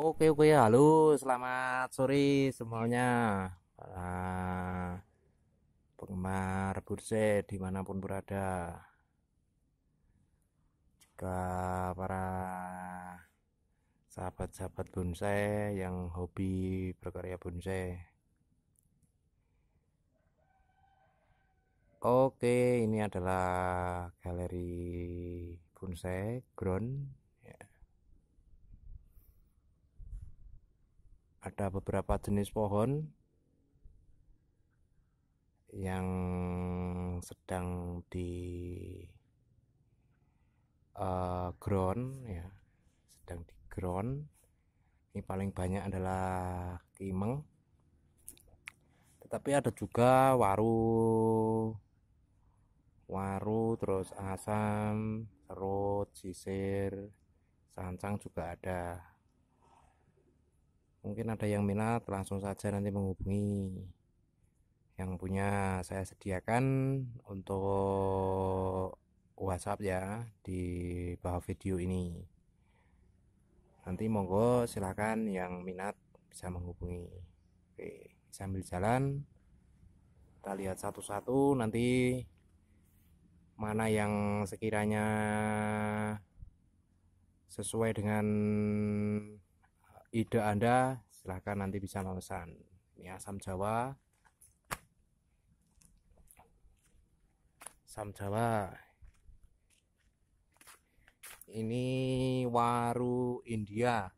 Oke oke ya halo selamat sore semuanya para penggemar bursa dimanapun berada juga para sahabat-sahabat bonsai yang hobi berkarya bonsai Oke ini adalah galeri bonsai ground ada beberapa jenis pohon yang sedang di uh, ground ya sedang di ground ini paling banyak adalah kimeng tetapi ada juga waru waru terus asam serut sisir sancang juga ada mungkin ada yang minat langsung saja nanti menghubungi yang punya saya sediakan untuk WhatsApp ya di bawah video ini nanti monggo silahkan yang minat bisa menghubungi Oke sambil jalan kita lihat satu-satu nanti mana yang sekiranya sesuai dengan ide Anda silahkan nanti bisa memesan ini asam jawa asam jawa ini waru India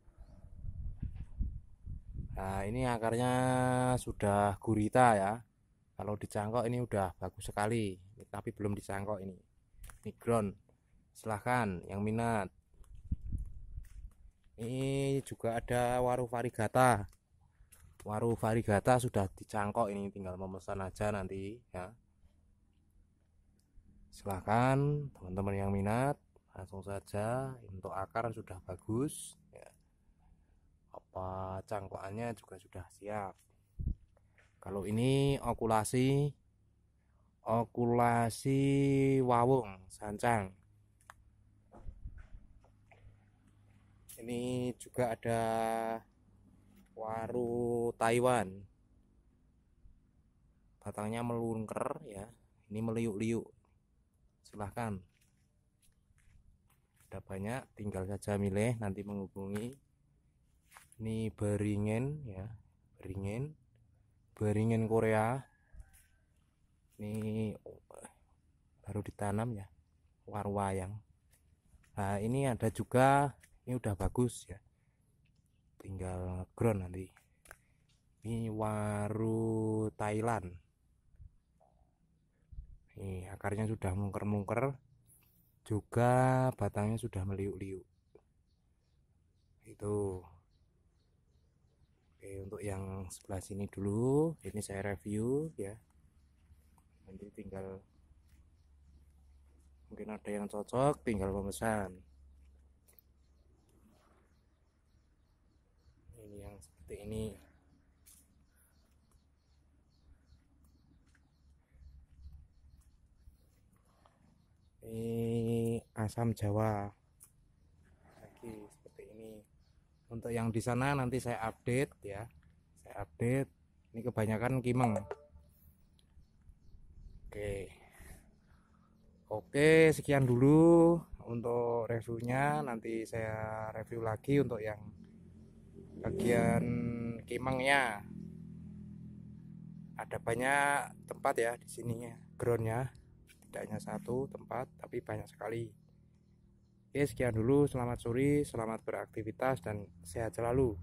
nah ini akarnya sudah gurita ya kalau dicangkok ini udah bagus sekali tapi belum dicangkok ini ini ground silahkan yang minat ini juga ada waru varigata waru varigata sudah dicangkok ini tinggal memesan aja nanti ya silahkan teman-teman yang minat langsung saja untuk akar sudah bagus ya. apa cangkokannya juga sudah siap kalau ini okulasi okulasi wawung sancang ini juga ada waru Taiwan batangnya melungker ya ini meliuk-liuk silahkan ada banyak tinggal saja milih nanti menghubungi ini beringin ya beringin, beringin Korea ini baru ditanam ya waru wayang nah ini ada juga ini udah bagus ya tinggal ground nanti ini waru Thailand ini akarnya sudah mungker-mungker juga batangnya sudah meliuk-liuk itu oke untuk yang sebelah sini dulu ini saya review ya nanti tinggal mungkin ada yang cocok tinggal memesan yang seperti ini ini asam jawa lagi seperti ini untuk yang di sana nanti saya update ya saya update ini kebanyakan kimeng oke oke sekian dulu untuk reviewnya nanti saya review lagi untuk yang bagian Kimangnya ada banyak tempat ya di sini groundnya tidak hanya satu tempat tapi banyak sekali oke sekian dulu selamat sore selamat beraktivitas dan sehat selalu